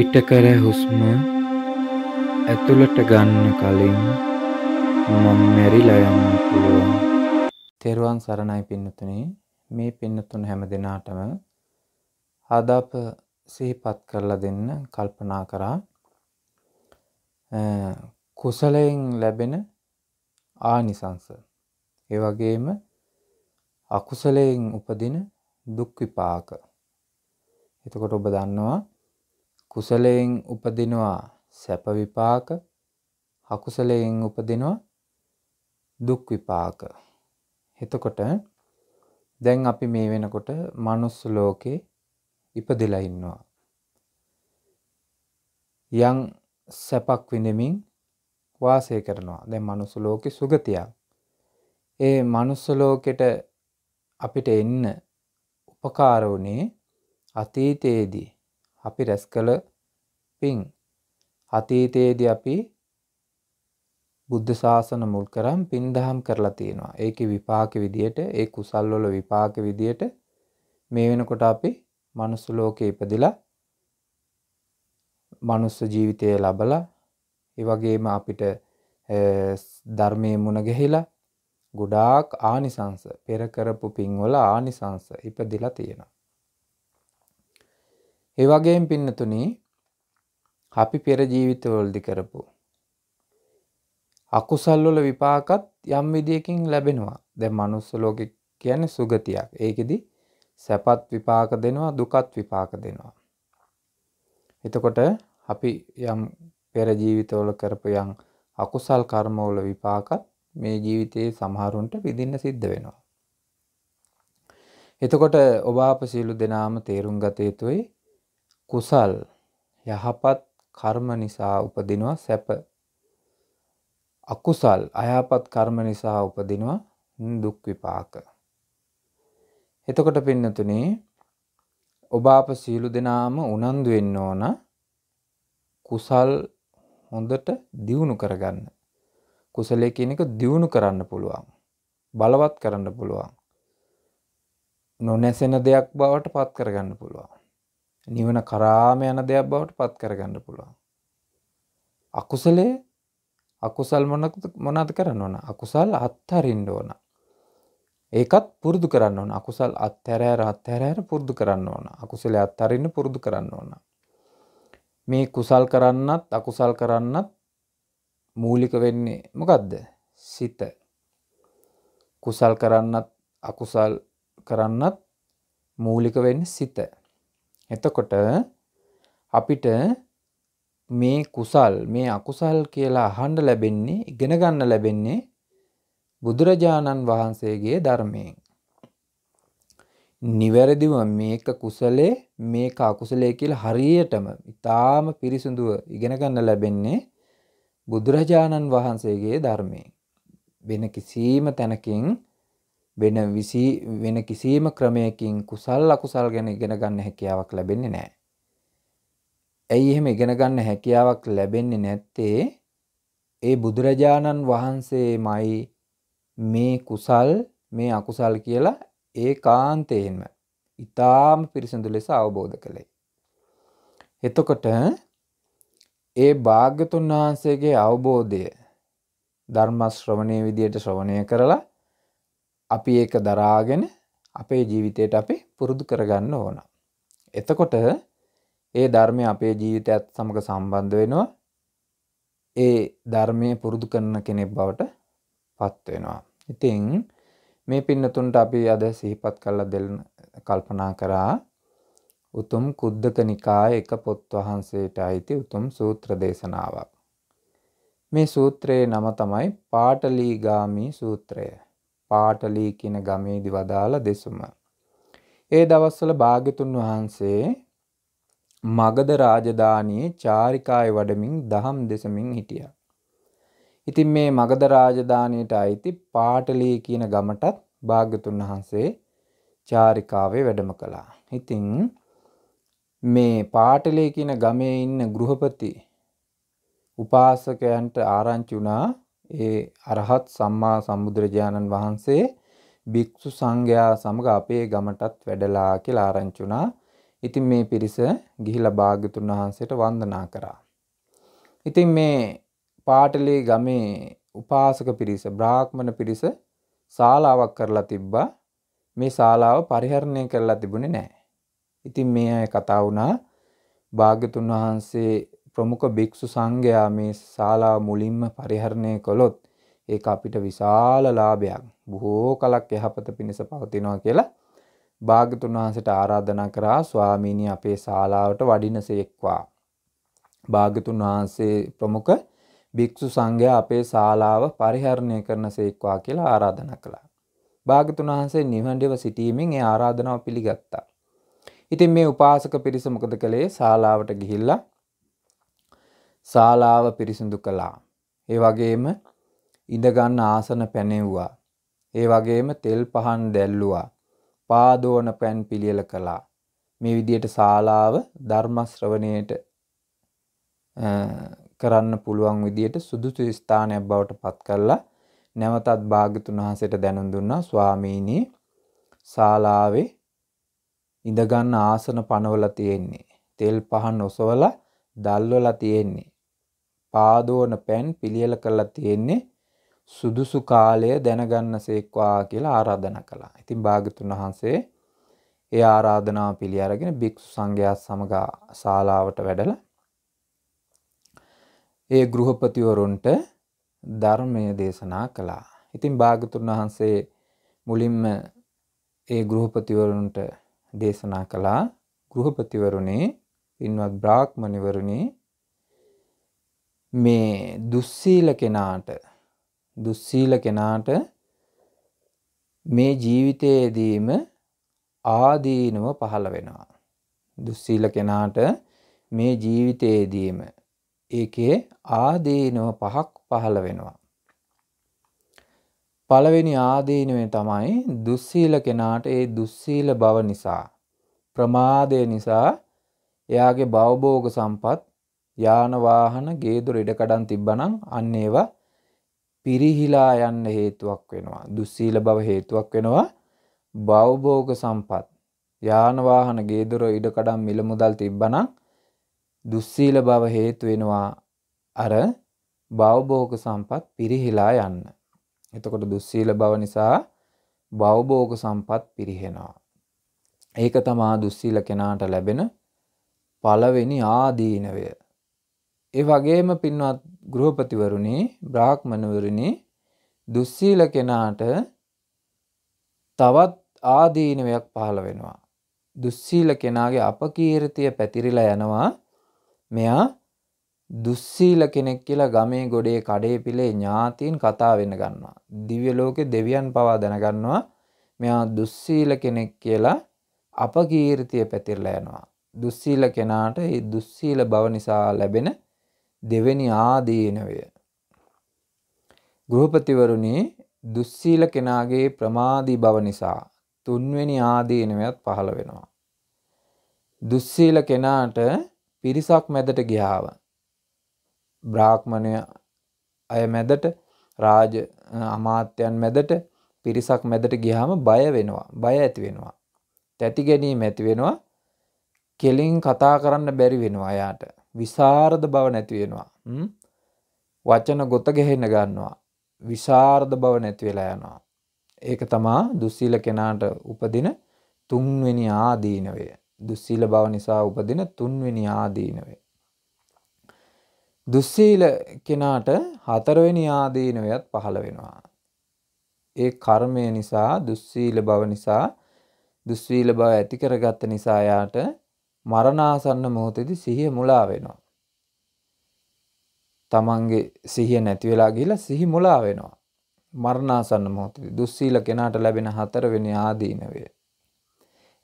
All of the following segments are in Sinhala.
පිට කර හුස්ම ඇතුළට ගන්න කලින් මම මෙරිලා යන්න පුළුවන්. තෙරුවන් සරණයි පින්නතුනි. මේ පින්නතුන් හැම දිනාටම ආදාප සිහිපත් කරලා දෙන්න කල්පනා කරා. කුසලයෙන් ලැබෙන ආනිසංස. ඒ වගේම අකුසලයෙන් උපදින දුක් විපාක. එතකොට ඔබ දන්නවා කුසලයෙන් උපදිනවා සැප විපාක අකුසලයෙන් උපදිනවා දුක් විපාක. එතකොට දැන් අපි මේ වෙනකොට manuss ලෝකේ ඉපදෙලා ඉන්නවා. යම් සැපක් විඳමින් වාසය කරනවා. දැන් manuss ලෝකේ සුගතියක්. ඒ manuss ලෝකෙට අපිට එන්න උපකාර වුණේ අතීතයේදී අපි රැස් කළ පින් අතීතයේදී අපි බුද්ධ ශාසන මුල් කරන් පින් දහම් කරලා තියෙනවා. ඒකේ විපාක විදියට ඒ කුසල් වල විපාක විදියට මේ වෙනකොට අපි මනුස්ස ලෝකේ ඉපදිලා මනුස්ස ජීවිතය ලබලා ඒ වගේම අපිට ධර්මයේ මුණ ගැහිලා ගොඩාක් ආනිසංස පෙර කරපු පින් වල ආනිසංස ඉපදිලා තියෙනවා. ඒ වගේම පින්නතුනි අපි පෙර ජීවිතවලදී කරපු අකුසල් වල විපාකත් යම් විදියකින් ලැබෙනවා. දැන් manuss ලෝකෙ කියන්නේ සුගතියක්. ඒකෙදි සැපත් විපාක දෙනවා, දුකත් විපාක දෙනවා. එතකොට අපි යම් පෙර ජීවිතවල කරපු යම් අකුසල් කර්මවල විපාකත් මේ ජීවිතයේ සමහරුන්ට විඳින්න සිද්ධ වෙනවා. එතකොට ඔබ අප සියලු දෙනාම තේරුම් ගත යුතුයි කුසල් යහපත් කර්ම නිසා උපදිනවා සැප අකුසල් අයහපත් කර්ම නිසා උපදිනවා දුක් විපාක එතකොට පින්නතුනේ ඔබ අප සීලු දෙනාම උනන්දු වෙන්න ඕන කුසල් හොඳට දියුණු කරගන්න. කුසලයේ කියන එක දියුණු කරන්න පුළුවන්. බලවත් කරන්න පුළුවන්. නොනැසෙන දෙයක් බවට පත් කරගන්න පුළුවන්. නිවන කරාම යන දෙයක් බවට පත් කරගන්න පුළුවන්. අකුසලේ අකුසල් මොනද කරන්න ඕන අකුසල් අත්හරින්න ඕන. ඒකත් පුරුදු කරන්න ඕන අකුසල් අත්හැරෑර අත්හැරෑර පුරුදු කරන්න ඕන අකුසල අත්හරන්න පුරුදු කරන්න ඕන. මේ කුසල් කරන්නත් අකුසල් කරන්නත් මූලික වෙන්නේ මොකක්ද සිත කුසල් කරන්නත් අකුසල් කරන්නත් මූලික වෙන්න සිත එතකොට අපිට මේ කුසල් මේ අකුසල් කියලා අහන්ඩ ලැබෙන්නේ ඉගෙන ගන්න ලැබෙන්නේ බුදුරජාණන් වහන්සේගේ ධර්මයෙන්. නිවැරදිව මේක කුසලේ මේක අකුසලේ කියල හරියටම ඉතාම පිරිසුඳුව ඉගෙනගන්න ලැබෙන්නේ බුදුරජාණන් වහන්සේගේ ධර්මයෙන්. වෙන කිසීම තැනකින් වෙන විසි වෙන කිසිම ක්‍රමයකින් කුසල් අකුසල් ගැන ඉගෙන ගන්න හැකියාවක් ලැබෙන්නේ නෑ. ඇයි එහෙම ඉගෙන ගන්න හැකියාවක් ලැබෙන්නේ නැත්තේ ඒ බුදුරජාණන් වහන්සේමයි මේ කුසල් මේ අකුසල් කියලා ඒ කාන්තයෙන්ම ඉතාම පිරිසඳු ලෙස අවබෝධ කළේ. එතකොට ඒ භාග්‍යතුන් වහන්සේගේ අවබෝධය ධර්මශ්‍රවණය විදියට ශ්‍රවණය කරලා අපි ඒක දරාගෙන අපේ ජීවිතයට අපි පුරුදු කරගන්න ඕන. එතකොට ඒ ධර්මය අපේ ජීවිතයත් සමඟ සම්බන්ධ වෙනවා ඒ ධර්මය පුරුදු කරන කෙනෙක් බවට පත්වෙනවා. ඉතිං මේ පින්නතුන්ට අපි අද සිහිපත් කල්ල දෙන්න කල්පනා කරා උතුම් කුද්දක නිකා එක පොත් වහන්සේට අයිති උතුම් සූත්‍ර දේශනාවක්. මේ සූත්‍රයේ නම තමයි පාටලීගාමී සූත්‍රය. පාටලී කියන ගමේදි වදාළ දෙසුම. ඒ දවස්වල භාග්‍යතුන් වහන්සේ මගද රාජධානයේ චාරිකාය වඩමින් දහම් දෙසමින් හිටිය. ඉතින් මේ මගද රාජධානයට අයිති පාටලී කියන ගමටත් භාග්‍යතුන් වහන්සේ චාරිකාවේ වැඩම කළා. ඉතින් මේ පාටලේ කියන ගමේ ඉන්න ගෘහපති උපාසකයන්ට ආරංචි වුණා ඒ අරහත් සම්මා සම්බුදුරජාණන් වහන්සේ භික්ෂු සංඝයා සමග අපේ ගමටත් වැඩලා කියලා ආරංචි වුණා. ඉතින් මේ පිරිස ගිහිලා භාග්‍යතුන් වහන්සේට වන්දනා කරා. ඉතින් මේ පාටලේ ගමේ උපාසක පිරිස, බ්‍රාහ්මණ පිරිස ශාලාවක් කරලා තිබ්බා. මේ ශාලාව පරිහරණය කරලා තිබුණේ නැහැ. ඉතින් මේ අය කතා වුණා භාග්‍යතුන් වහන්සේ ප්‍රමුඛ භික්ෂු සංඝයා මේ ශාලා මුලින්ම පරිහරණය කළොත් ඒක අපිට විශාල ලාභයක් බොහෝ කලක් යහපත පිණිස පවතිනවා කියලා භාග්‍යතුන් වහන්සේට ආරාධනා කරා ස්වාමීනි අපේ ශාලාවට වඩිනසේක්වා භාග්‍යතුන් වහන්සේ ප්‍රමුඛ භික්ෂු සංඝයා අපේ ශාලාව පරිහරණය කරනසේක්වා කියලා ආරාධනා කළා භාග්‍යතුන් වහන්සේ නිවඬව සිටීමෙන් ඒ ආරාධනාව පිළිගත්තා ඉතින් මේ උපාසක පිරිස මොකද කළේ ශාලාවට ගිහිල්ලා ශාලාව පිරිසිදු කළා. ඒ වගේම ඉඳගන්න ආසන පැනෙව්වා. ඒ වගේම තෙල් පහන් දැල්ලුවා. පාදෝන පැන් පිළියෙල කළා. මේ විදියට ශාලාව ධර්මශ්‍රවණයට කරන්න පුළුවන් විදියට සුදුසු ස්ථානයක් බවට පත් කරලා නැවතත් භාග්‍යතුන් වහන්සේට දැනුම් දුන්නා ස්වාමීනි ශාලාවේ ඉඳගන්න ආසන පනවලා තියෙන්නේ. තෙල් පහන් ඔසවලා දල්වලා තියෙන්නේ. පාදෝන පැන් පිළියෙල කරලා තියෙන්නේ සුදුසු කාලය දැනගන්න සේක්වා කියලා ආරාධන කළා. ඉතින් භාගතුන් වහන්සේ ඒ ආරාධනාව පිළි අරගෙන භික්ෂු සංඝයා සමග ශාලාවට වැඩලා ඒ ගෘහපතිවරුන්ට ධර්මය දේශනා කළා. ඉතින් භාගතුන් වහන්සේ මුලින්ම ඒ ගෘහපතිවරුන්ට දේශනා කළා ගෘහපතිවරුණේ පින්වත් බ්‍රාහ්මණිවරුණේ මේ දුස්සීල කෙනාට දුස්සීල කෙනාට මේ ජීවිතයේදීම ආදීනව පහළ වෙනවා. දුස්සීල කෙනාට මේ ජීවිතයේදීම ඒකේ ආදීනව පහක් පහළ වෙනවා. පළවෙනි ආදීනවේ තමයි දුස්සීල කෙනාට ඒ දුස්සීල බව නිසා ප්‍රමාදය නිසා එයාගේ බවබෝග සම්පත් යාන වාහන ගේ දොර ඉඩකඩම් තිබ්බනම් අන්න ඒවා පිරිහිලා යන්න හේතුවක් වෙනවා. දුස්සීල බව හේතුවක් වෙනවා. භවභෝග සම්පත් යාන වාහන ගේ දොර ඉඩකඩම් මිල මුදල් තිබ්බනම් දුස්සීල බව හේතු වෙනවා අර භවභෝග සම්පත් පිරිහිලා යන්න. එතකොට දුස්සීල බව නිසා භවභෝග සම්පත් පිරිහෙනවා. ඒක තමා දුස්සීල කෙනාට ලැබෙන පළවෙනි ආදීනවය ඒ වගේම පින්වත් ගෘහපතිවරුනි බ්‍රාහ්මණවරුනි දුස්සීල කෙනාට තවත් ආදීනවයක් පහළ වෙනවා. දුස්සීල කෙනාගේ අපකීර්තිය පැතිරිලා යනවා. මෙයා දුස්සීල කෙනෙක් කියලා ගමේ ගොඩේ කඩේ පිලේ ඥාතීන් කතා වෙන්න ගන්නවා. දිව්‍ය ලෝකේ දෙවියන් පවා දැනගන්නවා. මෙයා දුස්සීල කෙනෙක් කියලා අපකීර්තිය පැතිරලා යනවා. දුස්සීල කෙනාට ඒ දුස්සීල බව නිසා ලැබෙන දෙවෙනි ආදීනවය. ගෘහපතිවරුණි දුස්සීල කෙනාගේ ප්‍රමාදී බව නිසා තුන්වෙනි ආදීනවයත් පහළ වෙනවා. දුස්සීල කෙනාට පිරිසක් මැදට ගියාව. බ්‍රාහ්මණය අය මැදට රාජ අමාත්‍යයන් මැදට පිරිසක් මැදට ගියාම බය වෙනවා. බය ඇති වෙනවා. තැති ගැනීම ඇති වෙනවා. කෙලින් කතා කරන්න බැරි වෙනවා යාට. විසාරද බව නැති වෙනවා. වචන ගොත ගැහෙන්න ගන්නවා. විසාරද බව නැති වෙලා යනවා. ඒක තමා දුස්සීල කෙනාට උපදින තුන්වෙනි ආදීනවය. දුස්සීල බව නිසා උපදින තුන්වෙනි ආදීනවය. දුස්සීල කෙනාට හතරවෙනි ආදීනවයත් පහළ වෙනවා. ඒ කර්මය නිසා දුස්සීල බව නිසා දුස්සීල බව ඇති කරගත්ත නිසා යාට මරණාසන්න මොහොතේදී සිහිය මුලා වෙනවා. තමන්ගේ සිහිය නැති වෙලා ගිහිලා සිහි මුලා වෙනවා. මරණාසන්න මොහොතේදී දුස්සීල කෙනාට ලැබෙන හතරවෙනි ආදීනවය.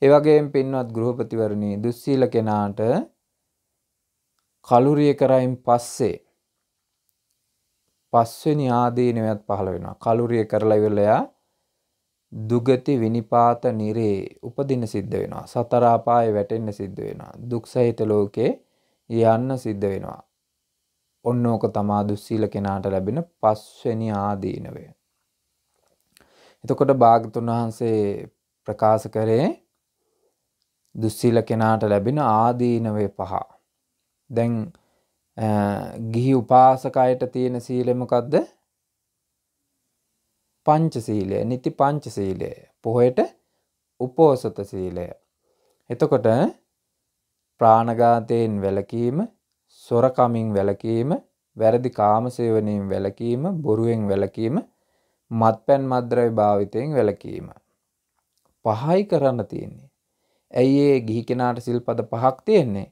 ඒ වගේම පින්වත් ගෘහපතිවරණී දුස්සීල කෙනාට කලුරිය කරයින් පස්සේ පස්වෙනි ආදීනවයත් පහළ වෙනවා. කලුරිය කරලා ඉවරලා දුගති විනිපාත නිරේ උපදින සිද්ධ වෙනවා. සතර අපායේ වැටෙන්න සිද්ධ වෙනවා. දුක් සහිත ලෝකේ යන්න සිද්ධ වෙනවා. ඔන්න ඕක තමා දුස්සීල කෙනාට ලැබෙන පස්වෙනි ආදීනවය. එතකොට භාගතුන් වහන්සේ ප්‍රකාශ කරේ දුස්සීල කෙනාට ලැබෙන ආදීනවය පහ. දැන් ගිහි උපාසකයට තියෙන සීලය මොකද්ද? පංචසීලය නිති පංචසීලය පොහොයට උපෝසත සීලය. එතකොට ප්‍රාණගාතයෙන් වැලකීම සොරකමින් වැලකීම වැරදි කාමසේවනයෙන් වැලකීම බොරුවෙන් වැලකීම මත්පැන් මද්‍රව භාවිතයෙන් වැලකීම. පහයි කරන්න තියෙන්නේ. ඇයි ඒ ගිහි කෙනාට සිල්පද පහක් තියෙන්නේ.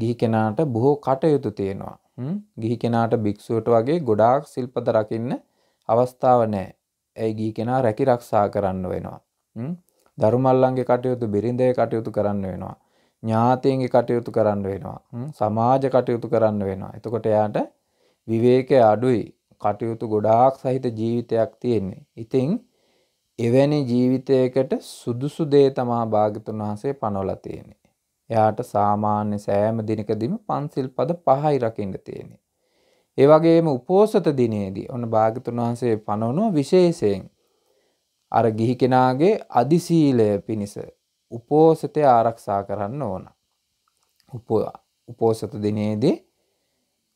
ගිහි කෙනාට බොහෝ කටයුතු තියෙනවා. ගිහි කෙනාට භික්‍ෂුවට වගේ ගොඩාක් සිල්පද රකින්න අවස්ථාව නෑ ඇයි ගී කෙනා රැකි රක්ෂා කරන්න වෙනවා දරුමල්ලන්ගේ කටයුතු බිරිඳය කටයුතු කරන්න වෙනවා ඥාතීන්ගේ කටයුතු කරන්න වෙනවා සමාජ කටයුතු කරන්න වෙනවා එතකොට එයාට විවේකය අඩුයි කටයුතු ගොඩාක් සහිත ජීවිතයක් තියෙන්නේ ඉතිං එවැනි ජීවිතයකට සුදුසු දේ තමා භාගතුන් වහන්සේ පනොල තියෙන්නේ එයාට සාමාන්‍ය සෑම දිනකදීම පන්සිල් පද පහයි රකින්න තියෙන්නේ ඒ වගේම උපෝසත දිනේදී ඔන්න භාගතුන් වහන්සේ පනවනවා විශේෂයෙන් අර ගිහි කෙනාගේ අදිශීලය පිණිස උපෝසතය ආරක්ෂා කරන්න ඕන. උපෝසත දිනේදී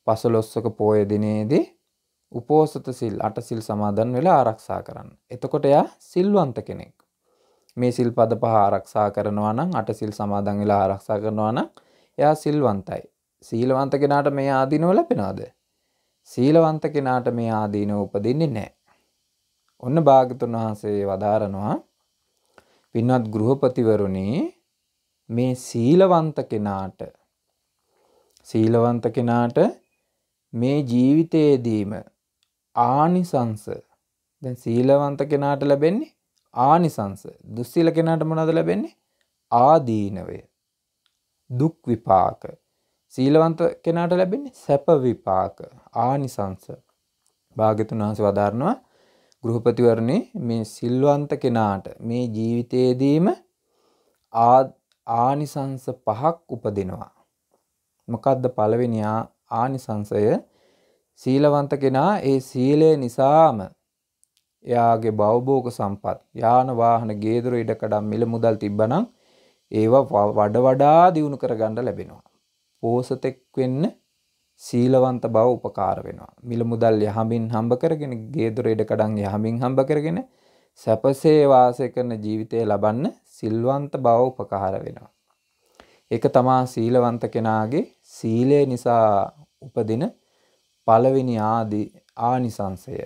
පසලොස්සක පෝය දිනේදී උපෝසත සිල් අටසිල් සමාදන් වෙලා ආරක්ෂා කරන්න. එතකොට එයා සිල්වන්ත කෙනෙක්. මේ සිල් පද පහ ආරක්ෂා කරනවා නම් අටසිල් සමාදන් වෙලා ආරක්ෂා කරනවා නම් එයා සිල්වන්තයි. සීලවන්ත කෙනාට මේ ආදීනව ලැබෙනවද? සීලවන්ත කෙනාට මේ ආදීනව උපදින්නේ නැහැ. ඔන්න භාගතුන් වහන්සේ වදාරනවා පින්වත් ගෘහපතිවරුනි මේ සීලවන්ත කෙනාට සීලවන්ත කෙනාට මේ ජීවිතයේදීම ආනිසංස දැන් සීලවන්ත කෙනාට ලැබෙන්නේ ආනිසංස දුස්සීල කෙනාට මොනවද ලැබෙන්නේ ආදීනවය දුක් විපාක සීලවන්ත කෙනාට ලැබෙන්නේ සැප විපාක ආනිසංස භාග්‍යතුන් වහන්සේ වදාරනවා ගෘහපතිවරණේ මේ සිල්වන්ත කෙනාට මේ ජීවිතයේදීම ආනිසංස පහක් උපදිනවා මොකක්ද පළවෙනි ආනිසංසය සීලවන්ත කෙනා ඒ සීලය නිසාම එයාගේ බවබෝග සම්පත් යාන වාහන ගේදර ඉඩකඩම් මිල මුදල් තිබ්බනම් ඒවා වඩ වඩා දියුණු කරගන්න ලැබෙනවා ඕසතෙක් වෙන්න සීලවන්ත බව උපකාර වෙනවා. මිල මුදල් යහමින් හම්බ කරගෙන, ගේදොර ඉඩකඩම් යහමින් හම්බ කරගෙන සැපසේ වාසය කරන ජීවිතය ලබන්න සිල්වන්ත බව උපකාර වෙනවා. ඒක තමා සීලවන්ත කෙනාගේ සීලය නිසා උපදින පළවෙනි ආදී ආනිසංසය.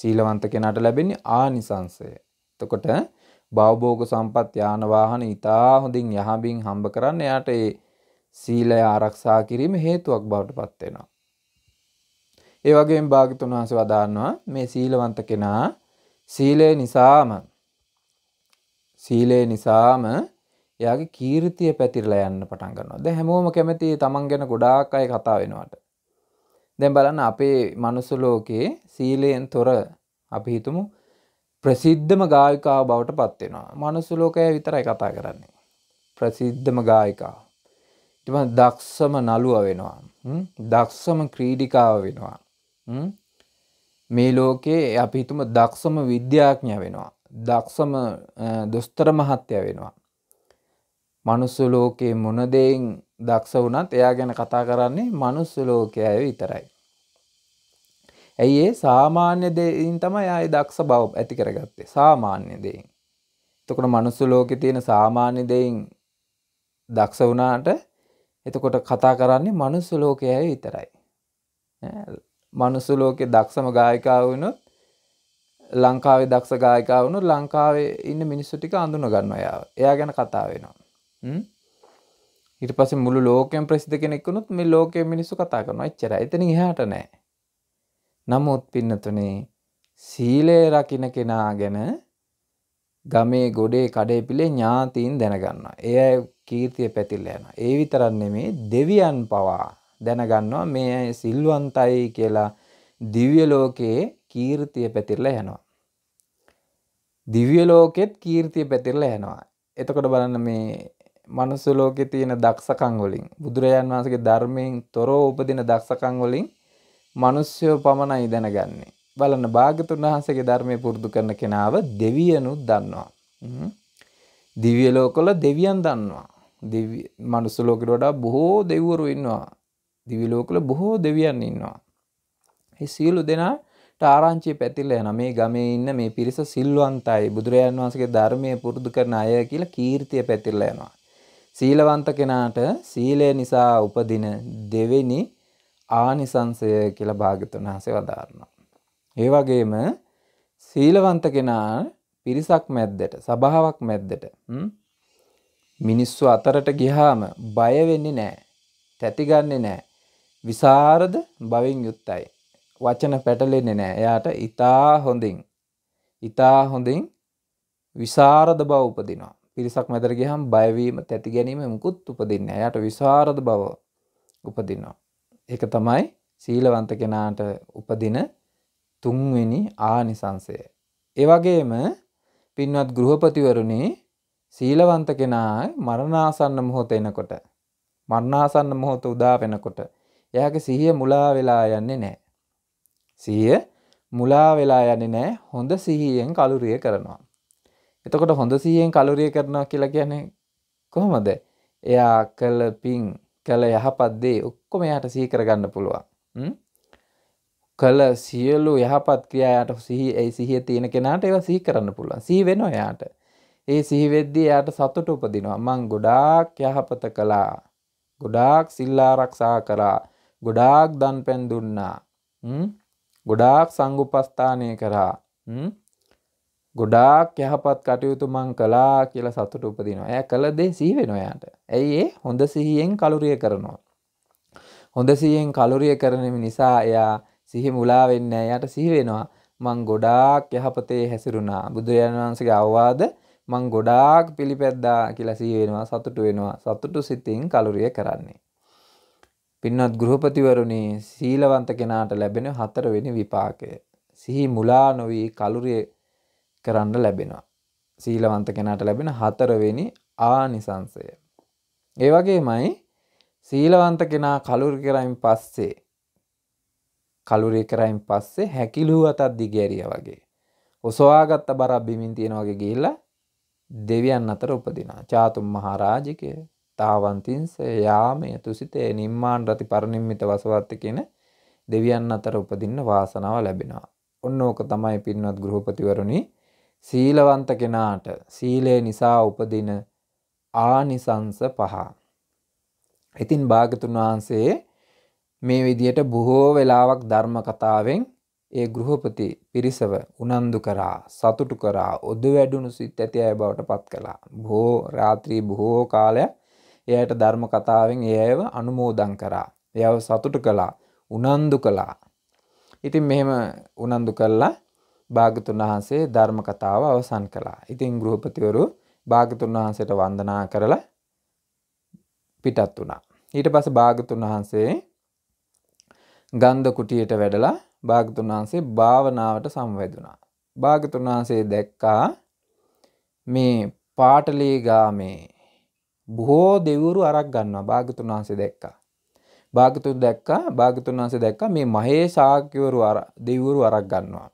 සීලවන්ත කෙනාට ලැබෙන්නේ ආනිසංසය. එතකොට භවභෝග සම්පත් යාන වාහන ඊටා හොඳින් යහමින් හම්බ කරන්න එයාට ඒ සීලය ආරක්ෂා කිරීම හේතුවක් බවට පත්වෙනවා. ඒ වගේ භාගිතුන් වහස වදාන්නවා මේ සීලවන්ත කෙනා සීලය නිසාම සීලය නිසාම එයාගේ කීර්තිය පැතිරලා යන්න පටන් ගන්නවා. දැන් හැමෝම කැමති තමන් ගැන ගොඩාක් අය කතා වෙනවට. දැන් බලන්න අපේ මනුස්ස ලෝකයේ සීලයෙන් තොර අපි හිතමු ප්‍රසිද්ධම ගායිකාව බවට පත්වෙනවා. මනුස්ස ලෝකයේ විතරයි කතා කරන්නේ. ප්‍රසිද්ධම ගායිකාව ඉතින් දක්ෂම නළුවා වෙනවා. දක්ෂම ක්‍රීඩිකාව වෙනවා. මේ ලෝකේ අපි හිතමු දක්ෂම විද්‍යාඥය වෙනවා. දක්ෂම දොස්තර මහත්තයා වෙනවා. මනුස්ස ලෝකේ මොන දෙයින් දක්ෂ වුණත් එයා ගැන කතා කරන්නේ මනුස්ස ලෝකයේ විතරයි. ඇයි ඒ සාමාන්‍ය දෙයින් තමයි ආයේ දක්ෂ බව ඇති කරගත්තේ සාමාන්‍ය දෙයින්. එතකොට මනුස්ස ලෝකේ තියෙන සාමාන්‍ය දෙයින් දක්ෂ වුණාට එතකොට කතා කරන්නේ මනුස්ස ලෝකයයි විතරයි. මනුස්ස ලෝකේ දක්ෂම ගායිකාව වුණොත් ලංකාවේ දක්ෂ ගායිකාව වුණොත් ලංකාවේ ඉන්න මිනිස්සු ටික අඳුන ගන්නවා යාව. එයා ගැන කතා වෙනවා. හ්ම්. ඊට පස්සේ මුළු ලෝකෙම ප්‍රසිද්ධ කෙනෙක් වුණොත් මේ ලෝකයේ මිනිස්සු කතා කරනවා. එච්චරයි. එතනින් එහාට නෑ. නමුත් පින්නතුනේ සීලය රකින්න කෙනා ගැන ගමේ ගොඩේ කඩේ පිලේ ඥාතීන් දැනගන්නවා. ඒ අය කීර්තිය පැතිරලා යනවා. ඒ විතරක් නෙමෙයි දෙවියන් පවා දැනගන්නවා මේ අය සිල්වන්තයි කියලා දිව්‍ය ලෝකයේ කීර්තිය පැතිරලා යනවා. දිව්‍ය ලෝකෙත් කීර්තිය පැතිරලා යනවා. එතකොට බලන්න මේ මනුස්ස ලෝකේ තියෙන දක්ෂකම් වලින් බුදුරජාන් වහන්සේගේ ධර්මයෙන් තොරව උපදින දක්ෂකම් වලින් මිනිස්සු පමණයි දැනගන්නේ. බලන්න භාගතුන් වහන්සේගේ ධර්මය පුරුදු කරන කෙනාව දෙවියනුත් දන්නවා. දිව්‍ය ලෝකවල දෙවියන් දන්නවා. දිව්‍ය මනුස්ස ලෝකෙට වඩා බොහෝ දෙවිවරු ඉන්නවා. දිව්‍ය ලෝකවල බොහෝ දෙවියන් ඉන්නවා. ඒ සියලු දෙනා ආරංචි පැතිලා යන මේ ගමේ ඉන්න මේ පිරිස සිල්වන්තයි බුදුරජාන් වහන්සේගේ ධර්මයේ පුරුදු කරන අය කියලා කීර්තිය පැතිරලා යනවා. සීලවන්ත කෙනාට සීලය නිසා උපදින දෙවෙනි ආනිසංසය කියලා භාග්‍යතුන් වහන්සේ වදාරනවා. ඒ වගේම සීලවන්ත කෙනා පිරිසක් මැද්දට සභාවක් මැද්දට මිනිස්සු අතරට ගිහාම බය වෙන්නේ නෑ තැතිගන්නේ නෑ විසාරද බවින් යුත්තයි වචන පැටලෙන්නේ නෑ එයාට ඉතා හොඳින් ඉතා හොඳින් විසාරද බව උපදිනවා පිරිසක් මැදර ගහම් බයවීම තැති ගැනීම මුකුත් උපදින්න යට විසාරද බව උපදිනවා. එක තමයි සීලවන්ත කෙනාට උපදින තුන්වෙනි ආනිසංසය. එවගේම පින්වත් ගෘහපතිවරුණේ සීලවන්ත කෙනා මරණාසන්න මොහොත එනකොට මරණාසන්න මොහොත උදා වෙනකොට එයාගේ සිහිය මුලා වෙලා යන්නේ නැහැ. සිහිය මුලා වෙලා යන්නේ නැහැ. හොඳ සිහියෙන් කලුරිය කරනවා. එතකොට හොඳ සිහියෙන් කලුරිය කරනවා කියලා කියන්නේ කොහොමද? එයා කළ පින් කළ යහපත් දේ ඔක්කොම එයාට සිහි කරගන්න පුළුවන්. හ්ම් කළ සියලු යහපත් ක්‍රියායට සිහි ඒ සිහිය තියෙන කෙනාට ඒවා සිහි කරන්න පුළුවන්. සිහි වෙනවා එයාට. ඒ සිහි වෙද්දී එයාට සතුට උපදිනවා. මං ගොඩාක් යහපත කළා. ගොඩාක් සිල් ආරක්ෂා කරා. ගොඩාක් දන් පෙන් දුන්නා. ගොඩාක් සංගුපස්ථානය කරා. ගොඩාක් යහපත් කටයුතු මං කළා කියලා සතුට උපදිනවා. එයා කළ දේ සිහි වෙනවා එයාට. ඇයි ඒ? හොඳ සිහියෙන් කලුරිය කරනවා. හොඳ සිහියෙන් කලුරිය කරන නිසා එයා සිහි මුලා වෙන්නේ නැහැ. යාට සිහි වෙනවා. මං ගොඩාක් යහපතේ හැසිරුණා. බුදුරජාණන් වහන්සේගේ අවවාද මං ගොඩාක් පිළිපැද්දා කියලා සිහි වෙනවා. සතුටු වෙනවා. සතුටු සිතින් කලුරිය කරන්නේ. පින්වත් ගෘහපතිවරුනි, සීලවන්ත කෙනාට ලැබෙන හතරවෙනි විපාකය. සිහි මුලා නොවි කලුරිය කරන්න ලැබෙනවා. සීලවන්ත කෙනාට ලැබෙන හතරවෙනි ආනිසංසය. ඒ වගේමයි සීලවන්ත කෙනා කලුරු කරමින් පස්සේ කලුරේ කරයින් පස්සේ හැකිලූ අතත් දිගෑරිය වගේ. ඔසවාගත්ත බරක් බිමින් තියෙනවගේ ගිහිල්ලා දෙවියන් අතර උපදිනා චාතුම් මහරාජිකය තාවන්තින්ස යාමය තුසිතේ නිම්මාන් රති පරණින්මිත වසවත්ත කියන දෙවියන් අතර උපදින්න වාසනාව ලැබෙනවා. ඔන්න ඕක තමයි පින්වත් ගෘහපතිවරුණි සීලවන්ත කෙනාට සීලය නිසා උපදින ආනිසංස පහ. ඉතින් භාගතුන් වහන්සේ මේ විදියට බොහෝ වෙලාවක් ධර්ම කතාවෙන් ඒ ගෘහපති පිරිසව උනන්දු කරා සතුටු කරා ඔද වැඩුණු සිත් ඇති අය බවට පත් කළා. බොහෝ රාත්‍රී බොහෝ කාලයක් එයට ධර්ම කතාවෙන් ඒයව අනුමෝදන් කරා. එයව සතුටු කළා උනන්දු කළා. ඉතින් මෙහෙම උනන්දු කළා භාගතුන් වහන්සේ ධර්ම කතාව අවසන් කළා. ඉතින් ගෘහපතිවරු භාගතුන් වහන්සේට වන්දනා කරලා පිටත් වුණා. ඊට පස්සේ භාගතුන් වහන්සේ ගන්ධ කුටියට වැඩලා භාගතුන් වහන්සේ භාවනාවට සම්වැදුනා. භාගතුන් වහන්සේ දැක්කා මේ පාටලී ගාමේ බොහෝ දෙවිවරු අරක් ගන්නවා භාගතුන් වහන්සේ දැක්කා. භාගතුන් දැක්කා භාගතුන් වහන්සේ දැක්කා මේ මහේ ශාක්‍යවරු අර දෙවිවරු අරක් ගන්නවා.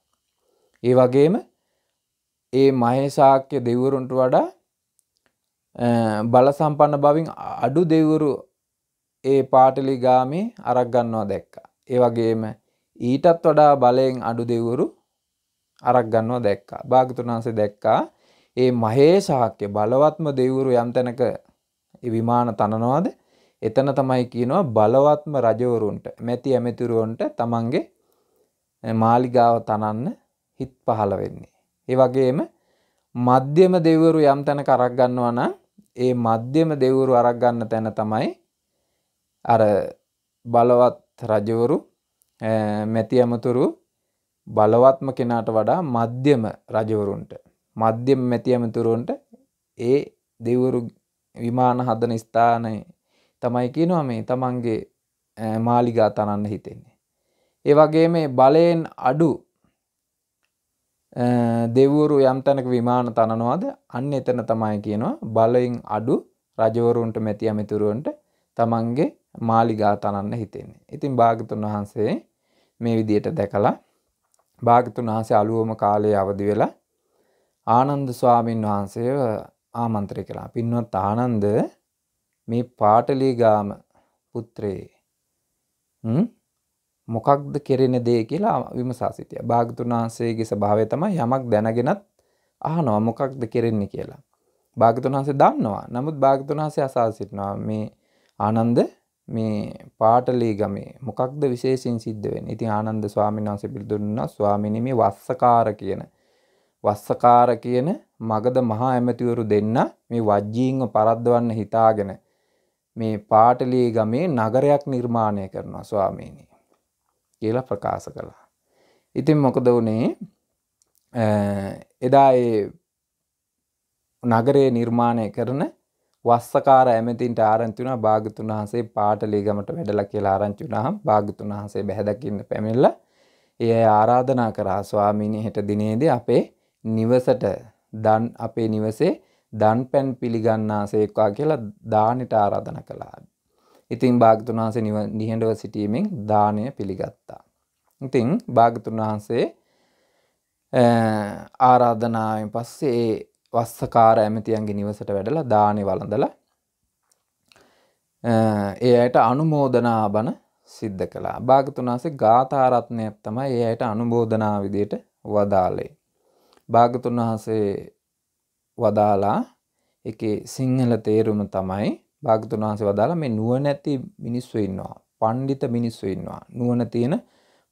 ඒ වගේම ඒ මහේ ශාක්‍ය දෙවිවරුන්ට වඩා බල සම්පන්න බවින් අඩු දෙවිවරු ඒ පාටලී ගාමේ අරක් ගන්නවා දැක්කා. ඒවගේම ඊටත් වඩා බලයෙන් අඩු දෙවුරු අරක් ගන්නව දැක්කා භාගතුන් වහන්සේ දැක්කා ඒ මහේසාක්‍ය බලවත්ම දෙවුරු යම් තැනක විමාන තනනවාද එතන තමයි කියනවා බලවත්ම රජවරුන්ට මැති ඇමතිරුවන්ට තමන්ගේ මාලිගාව තනන්න හිත් පහළ වෙන්නේ. ඒ වගේම මධ්‍යම දෙවරු යම් තැන කරක් ගන්නවා නම් ඒ මධ්‍යම දෙවරු අරක් ගන්න තැන තමයි අර බලවත් රජවරු මැති ඇමතුරු බලවත්ම කෙනාට වඩා මධ්‍යම රජවරුන්ට මධ්‍යම මැති ඇමතුරුවන්ට ඒ දෙවරු විමාන හදන ස්ථානය තමයි කියනවා මේ තමන්ගේ මාලිගා තනන්න හිතෙන්නේ. ඒ වගේ මේ බලයෙන් අඩු දෙවරු යම් තැනක විමාන තනනවාද අන්න එතන තමයි කියනවා බලයෙන් අඩු රජවරුන්ට මැති ඇමතුරුවන්ට තමන්ගේ මාලිගා තනන්න හිතෙන්නේ. ඉතින් භාගතුන් වහන්සේ මේ විදියට දැකලා භාගතුන් වහන්සේ අලුවම කාලයේ අවදි වෙලා ආනන්ද ස්වාමීන් වහන්සේව ආමන්ත්‍රය කළා. පින්වත් ආනන්ද මේ පාටලීගාම පුත්‍රේ මොකක්ද කෙරෙන දේ කියලා විමසා සිටියා. භාගතුන් වහන්සේගේ ස්වභාවය තමයි යමක් දැනගෙනත් අහනවා මොකක්ද කෙරෙන්නේ කියලා. භාගතුන් වහන්සේ දන්නවා. නමුත් භාගතුන් වහන්සේ අසා සිටිනවා මේ ආනන්ද මේ පාටලී ගමේ මොකක්ද විශේෂයෙන් සිද්ධ වෙන්නේ. ඉතින් ආනන්ද ස්වාමීන් වහන්සේ පිළිදුන්නා ස්වාමීනි මේ වස්සකාර කියන වස්සකාර කියන මගද මහා ඇමතිවරු දෙන්න මේ වජ්ජීන්ව පරද්දවන්න හිතාගෙන මේ පාටලී ගමේ නගරයක් නිර්මාණය කරනවා ස්වාමීනි කියලා ප්‍රකාශ කළා. ඉතින් මොකද වුණේ එදා ඒ නගරය නිර්මාණය කරන වස්සකාර ඇමතින්ට ආරංචි වුණා භාගතුන් වහන්සේ පාටලීගමට වැඩලා කියලා ආරංචි වුණාම භාගතුන් වහන්සේ බැහැදකින්න පැමිණලා ඒ ආරාධනා කරා ස්වාමීනි හෙට දිනේදී අපේ නිවසට දන් අපේ නිවසේ දන් පැන් පිළිගන්නාසේක්වා කියලා දානට ආරාධන කළා. ඉතින් භාගතුන් වහන්සේ නිහඬව සිටීමෙන් දානය පිළිගත්තා. ඉතින් භාගතුන් වහන්සේ ආරාධනාවෙන් පස්සේ වස්සකාර ඇමතියන්ගේ නිවසට වැඩලා දානි වළඳල ඒ අයට අනුමෝදනා බන සිද්ධ කලා භාගතුනාසේ ගාථාරත්නයක් තමයි ඒ අයට අනුබෝධනා විදියට වදාලේ. භාගතුන් වහසේ වදාලා එක සිංහල තේරුම තමයි භාගතුන් වහසේ වදාලා මේ නුවනැති මිනිස්සු ඉන්නවා පණ්ඩිත මිනිස්සු ඉන්නවා නුවන තියෙන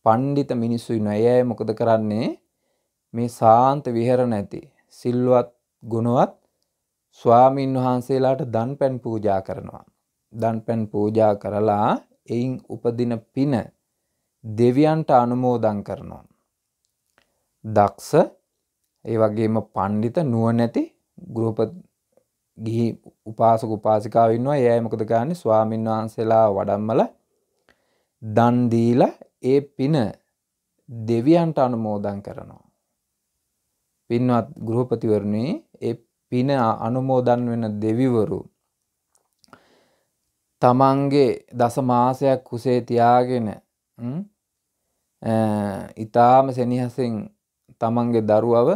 පණ්ඩිත මිනිස්සු ඉන්න ඇය මොකද කරන්නේ මේ සාන්ත විහර නැති සිල්ුවත් ගුණවත් ස්වාමීන් වහන්සේලාට දන් පැන් පූජා කරනවා. දන් පැන් පූජා කරලා එයින් උපදින පින දෙවියන්ට අනුමෝදන් කරනවා. දක්ෂ ඒ වගේම පණ්ඩිත නුවණැති ගෘහපති ගිහි උපාසක උපාසිකාව ඉන්නවා. එයා මොකද කරන්නේ? ස්වාමින් වහන්සේලා වඩම්මල දන් දීලා ඒ පින දෙවියන්ට අනුමෝදන් කරනවා. පින්වත් ගෘහපතිවරුනි පින අනුමෝදන් වෙන දෙවිවරු තමන්ගේ දස මාසයක් කුසේ තියාගෙන ඉතාම සෙනහසින් තමන්ගේ දරුවව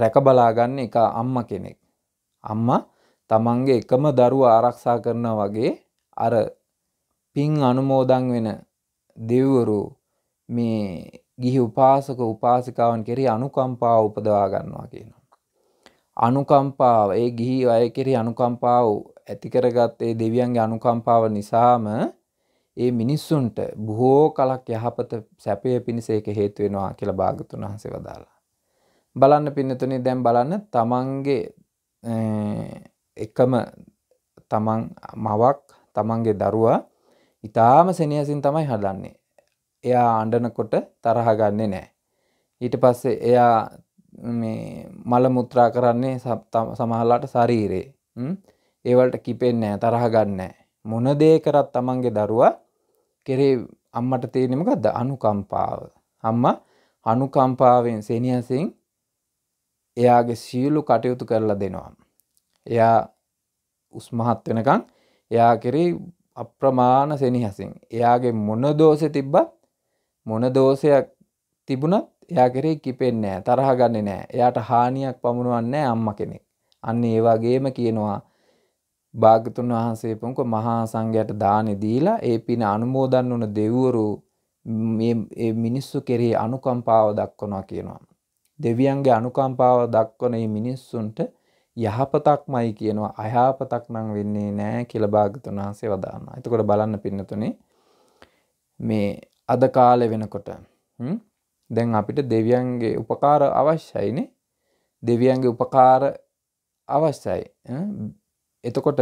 රැකබලාගන්න එක අම්ම කෙනෙක්. අම්මා තමන්ගේ එකම දරුව ආරක්ෂා කරන වගේ අර පින් අනුමෝදන් වෙන දෙව්වරු මේ ගිහි උපාසක උපාසිකාවන් කෙරේ අනුකම්පා උපදවා ගන්නවා කියන. අනුකම්පාව ඒ ගිහි අය කෙරෙහි අනුකම්පාව ඇතිකරගත් ඒ දෙවියන්ගේ අනුකම්පාව නිසාම ඒ මිනිස්සුන්ට බොහෝ කලක් යහපත සැපය පිණිස ඒක හේතු වෙනවා කියලා භාගතුන් වහන්සේ වදාලා. බලන්න පින්නතුනේ දැන් බලන්න තමන්ගේ එකම තමන් මවක් තමන්ගේ දරුවා ඊටාම සෙනෙහසින් තමයි හදන්නේ. එයා අඬනකොට තරහ ගන්නෙ නැහැ. ඊට පස්සේ එයා මල මුත්‍රා කරන්නේ සප්තම සමහල්ලාට ශරීරේ ඒවලට කිපෙන්නේ තරහ ගන්නෑ මොනදේ කරත් තමන්ගේ දරුවා කෙරේ අම්මට තේනෙමකක්ද අනුකම්පාව අම්මා අනුකම්පාවෙන් සෙනියසින් එයාගේ සියලු කටයුතු කරලා දෙනවා. එයා උස්මහත් වෙනකං එයා කෙරේ අප්‍රමාණ සෙනිහසින් එයාගේ මොන දෝසය තිබ්බත් මොන දෝසයක් තිබුණත් එයා කරේ කිපෙන්නේ නැහැ තරහ ගන්නෙ නැහැ. එයාට හානියක් පමුණවන්නේ අම්මා කෙනෙක්. අන්න ඒ වගේම කියනවා භාගතුන් වහන්සේ පොන්ක මහා සංඝයාට දානි දීලා ඒ පින අනුමෝදන් වුණ දෙවිවරු මේ මේ මිනිස්සු කෙරෙහි අනුකම්පාව දක්වනවා කියනවා. දෙවියන්ගේ අනුකම්පාව දක්වන මේ මිනිස්සුන්ට යහපතක්මයි කියනවා අයහපතක් නම් වෙන්නේ නැහැ කියලා භාගතුන් වහන්සේ වදානවා. එතකොට බලන්න පින්නතුනේ මේ අද කාලේ වෙනකොට දැන් අපිට දෙවියන්ගේ උපකාර අවශ්‍යයිනේ දෙවියන්ගේ උපකාර අවශ්‍යයි එතකොට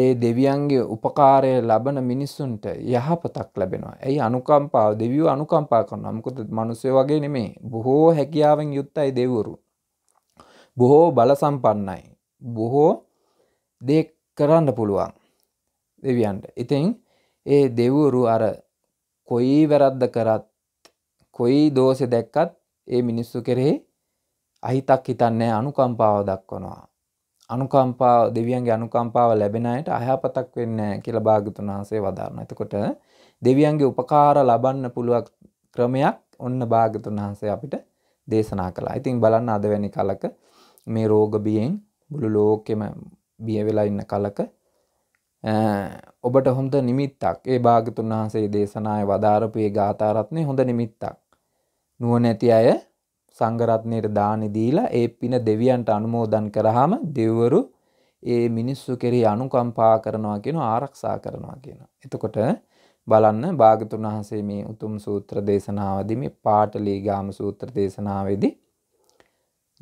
ඒ දෙවියන්ගේ උපකාරය ලබන මිනිස්සුන්ට යහපතක් ලැබෙනවා ඇයි අනුකම්පාව දෙවියෝ අනුකම්පා කරන අමුකුත මනුසය වගේ නෙමේ බොහෝ හැකියාවෙන් යුත්තයි දෙවුරු බොහෝ බල සම්පන්නයි බොහෝ දෙ කරන්න පුළුවන් දෙවියන්ට ඉතින් ඒ දෙවුරු අර කොයි වැරද්ද කරත් කොයි දෝසෙ දැක්කත් ඒ මිනිස්සු කෙරෙහි අහිතක් හිතන්නේ අනුකම්පාව දක්වනවා. අනුකම්පාව දෙවියන්ගේ අනුකම්පාව ලැබෙන අයට අයහපතක් වෙන්නේ කියලා භාග්‍යතුන් වහන්සේ වදාරනවා. එතකොට දෙවියන්ගේ උපකාර ලබන්න පුළුවන් ක්‍රමයක් ඔන්න භාග්‍යතුන් වහන්සේ අපිට දේශනා කළා. ඉතින් බලන්න අද වැනි කලක මේ රෝග බියෙන් මුළු ලෝකෙම බිය වෙලා ඉන්න කලක ඔබට හොඳ නිමිත්තක් ඒ භාගතුන් වහන්සේ දේශනාය වදාරපේ ගාතාරත්නය හොඳ නිමිත්තක්. නුවනැති අය සංගරත්නයට දානිදීලා ඒ පින දෙවියන්ට අනුමෝදන් කරහම දෙව්වරු ඒ මිනිස්සු කෙරේ අනුකම්පා කරනවා කියෙන ආරක්ෂා කරනවා කියන. එතකොට බලන්න භාගතුන් වහන්සේ මේ උතුම් සූත්‍ර දේශනාවදම පාටලීගාම සූත්‍ර දේශනාවේදී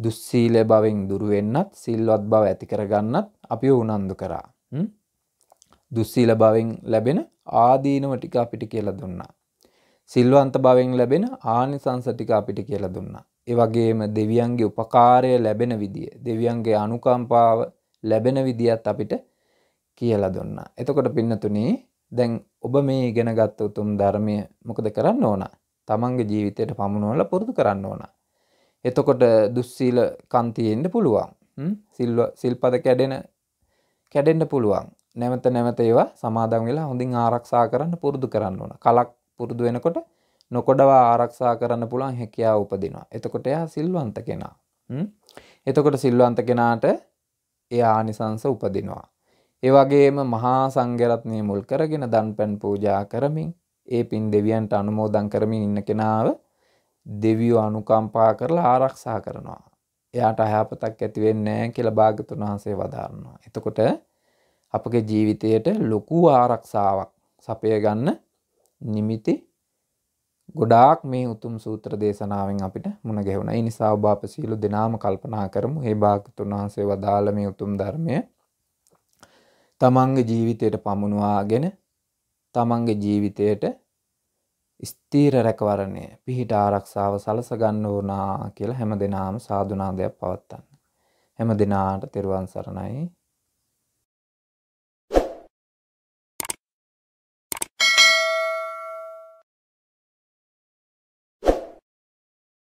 දුස්සීල බවෙන් දුරුවෙන්නත් සිල්වත් බව ඇති කරගන්නත් අපි උනන්දු කරා. දුස්සීල භවෙන් ලැබෙන ආදීනව ටික අපිට කියලා දුන්නා. සිල්වන්ත භවෙන් ලැබෙන ආනිසංස ටික අපිට කියලා දුන්නා. ඒ වගේම දෙවියන්ගේ උපකාරය ලැබෙන විදිය, දෙවියන්ගේ අනුකම්පාව ලැබෙන විදියත් අපිට කියලා දුන්නා. එතකොට පින්නතුනේ දැන් ඔබ මේ ඉගෙනගත් උතුම් ධර්මය මොකද කරන්න ඕන? තමන්ගේ ජීවිතයට පමුණුවලා පුරුදු කරන්න ඕන. එතකොට දුස්සීල කන්තියෙන්න පුළුවන්. සිල්පද කැඩෙන කැඩෙන්න පුළුවන්. නැවත නැවත ඒවා සමාදන් වෙලා හොඳින් ආරක්ෂා කරන්න පුරුදු කරන්න ඕන. කලක් පුරුදු වෙනකොට නොකොඩවා ආරක්ෂා කරන්න පුළුවන් හැකියාව උපදිනවා. එතකොට එයා සිල්වන්ත කෙනා. එතකොට සිල්වන්ත කෙනාට ඒ ආනිසංස උපදිනවා. ඒ වගේම මහා සංඝරත්නය මුල් කරගෙන දන්පැන් පූජා කරමින් ඒ පින් දෙවියන්ට අනුමෝදන් කරමින් ඉන්න කෙනාව දෙවියෝ අනුකම්පා කරලා ආරක්ෂා කරනවා. එයාට අයහපතක් ඇති වෙන්නේ නැහැ කියලා භාගතුන් වහන්සේ වදාරනවා. එතකොට අපගේ ජීවිතයට ලොකු ආරක්ෂාවක් සපය ගන්න නිමිති ගොඩාක් මේ උතුම් සූත්‍ර දේශනාවෙන් අපිට මුණ ගැහුණ. ඒ නිසා ඔබ අප සීලු දෙනාම කල්පනා කරමු. මේ භාගතුන් වහන්සේ වදාළ මේ උතුම් ධර්මය තමන්ගේ ජීවිතයට පමුණවාගෙන තමන්ගේ ජීවිතයට ස්ථීර රැකවරණය පිහිට ආරක්ෂාව සලස ගන්න ඕනා කියලා හැම දෙනාම සාදුනාදයක් පවත්වන්න. හැම දෙනාට තෙරුවන් සරණයි